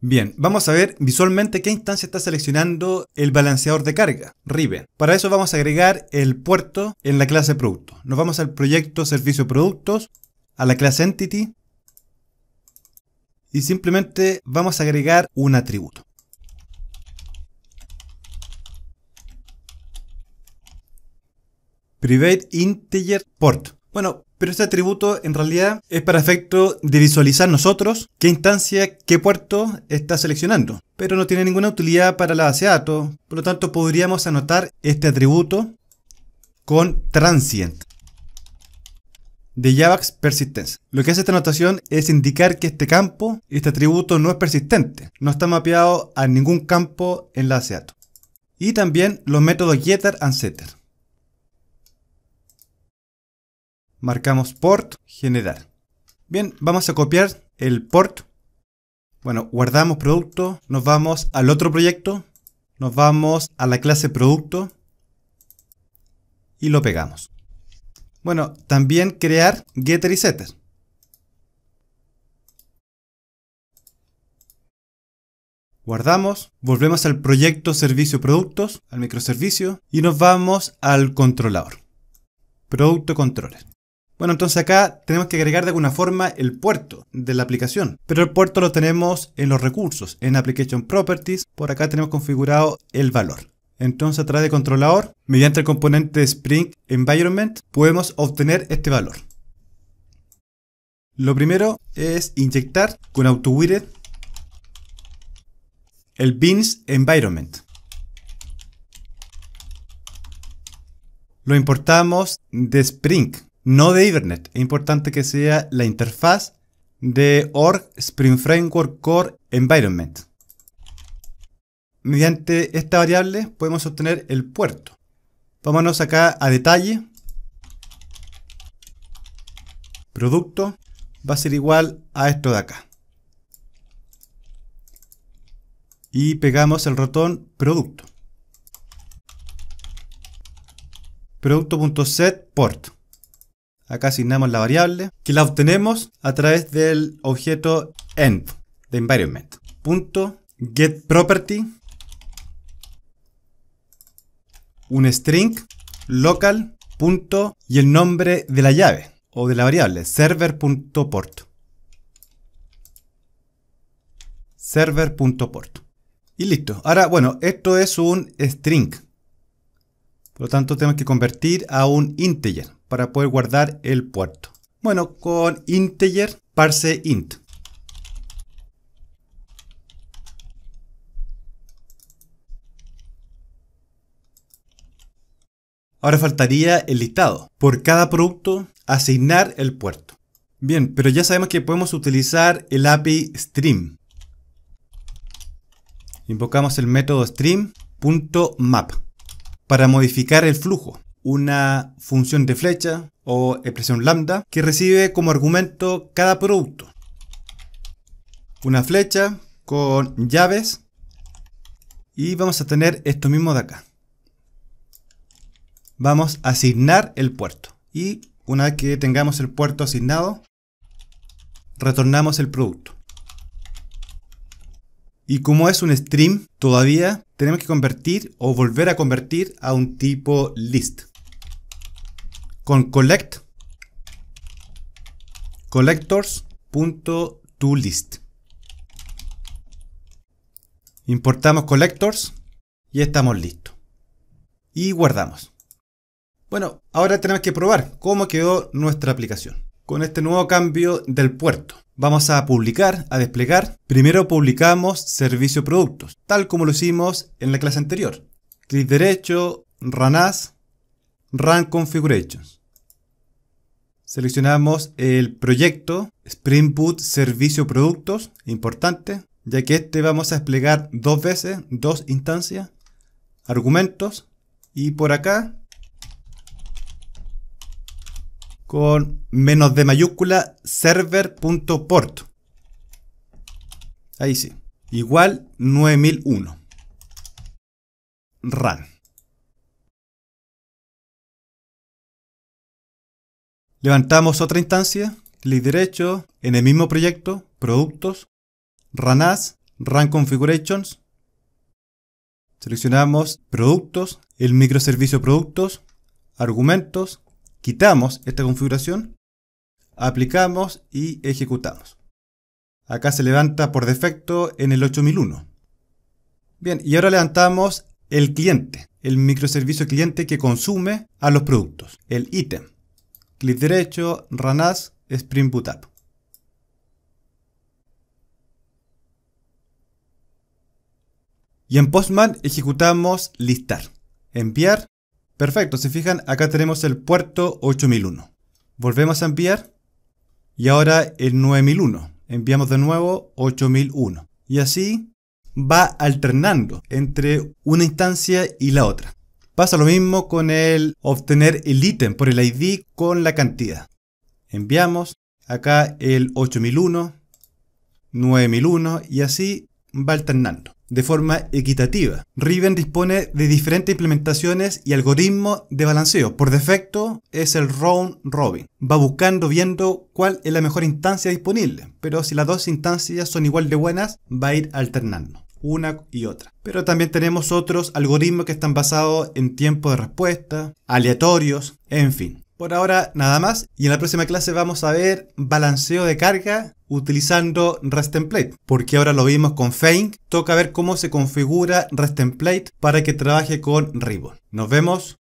Bien, vamos a ver visualmente qué instancia está seleccionando el balanceador de carga, ribe. Para eso vamos a agregar el puerto en la clase producto. Nos vamos al proyecto servicio productos, a la clase entity y simplemente vamos a agregar un atributo. Private integer port. Bueno, pero este atributo en realidad es para efecto de visualizar nosotros qué instancia, qué puerto está seleccionando. Pero no tiene ninguna utilidad para la base de datos, por lo tanto podríamos anotar este atributo con transient de Javax Persistence. Lo que hace esta anotación es indicar que este campo, este atributo no es persistente, no está mapeado a ningún campo en la base de datos. Y también los métodos getter and setter. marcamos port generar. Bien, vamos a copiar el port. Bueno, guardamos producto, nos vamos al otro proyecto, nos vamos a la clase producto y lo pegamos. Bueno, también crear getter y setter. Guardamos, volvemos al proyecto servicio productos, al microservicio y nos vamos al controlador. Producto controller. Bueno, entonces acá tenemos que agregar de alguna forma el puerto de la aplicación. Pero el puerto lo tenemos en los recursos, en Application Properties. Por acá tenemos configurado el valor. Entonces a través de controlador, mediante el componente Spring Environment, podemos obtener este valor. Lo primero es inyectar con AutoWidget el Beans Environment. Lo importamos de Spring no de Hibernate. Es importante que sea la interfaz de org Spring Framework Core Environment. Mediante esta variable podemos obtener el puerto. Vámonos acá a detalle. Producto va a ser igual a esto de acá. Y pegamos el rotón producto. Producto.setPort acá asignamos la variable, que la obtenemos a través del objeto env de environment. Punto get property, un string local punto y el nombre de la llave o de la variable server.port. server.port. Y listo. Ahora, bueno, esto es un string. Por lo tanto, tenemos que convertir a un integer para poder guardar el puerto. Bueno, con integer parse int. Ahora faltaría el listado. Por cada producto, asignar el puerto. Bien, pero ya sabemos que podemos utilizar el API stream. Invocamos el método stream.map para modificar el flujo una función de flecha o expresión lambda que recibe como argumento cada producto. Una flecha con llaves y vamos a tener esto mismo de acá. Vamos a asignar el puerto y una vez que tengamos el puerto asignado retornamos el producto. Y como es un stream, todavía tenemos que convertir o volver a convertir a un tipo list. Con collect collectors.toList. Importamos collectors y estamos listos. Y guardamos. Bueno, ahora tenemos que probar cómo quedó nuestra aplicación con este nuevo cambio del puerto vamos a publicar, a desplegar. Primero publicamos servicio productos, tal como lo hicimos en la clase anterior. Clic derecho, RANAS, Run Configurations. Seleccionamos el proyecto Spring Boot Servicio Productos, importante, ya que este vamos a desplegar dos veces, dos instancias, argumentos, y por acá con menos de mayúscula server.port. Ahí sí. Igual 9001. Run. Levantamos otra instancia, clic derecho, en el mismo proyecto, productos, RANAS. as, run configurations. Seleccionamos productos, el microservicio productos, argumentos, Quitamos esta configuración, aplicamos y ejecutamos. Acá se levanta por defecto en el 8001. Bien, y ahora levantamos el cliente, el microservicio cliente que consume a los productos, el ítem. Clic derecho, RANAS, Spring Boot App. Y en Postman ejecutamos listar, enviar Perfecto, se fijan, acá tenemos el puerto 8001. Volvemos a enviar y ahora el 9001. Enviamos de nuevo 8001. Y así va alternando entre una instancia y la otra. Pasa lo mismo con el obtener el ítem por el ID con la cantidad. Enviamos acá el 8001, 9001 y así va alternando de forma equitativa. Riven dispone de diferentes implementaciones y algoritmos de balanceo. Por defecto es el round robin. Va buscando viendo cuál es la mejor instancia disponible, pero si las dos instancias son igual de buenas, va a ir alternando una y otra. Pero también tenemos otros algoritmos que están basados en tiempo de respuesta, aleatorios, en fin. Por ahora nada más y en la próxima clase vamos a ver balanceo de carga utilizando REST Template, porque ahora lo vimos con Feign. toca ver cómo se configura REST Template para que trabaje con Ribbon. Nos vemos.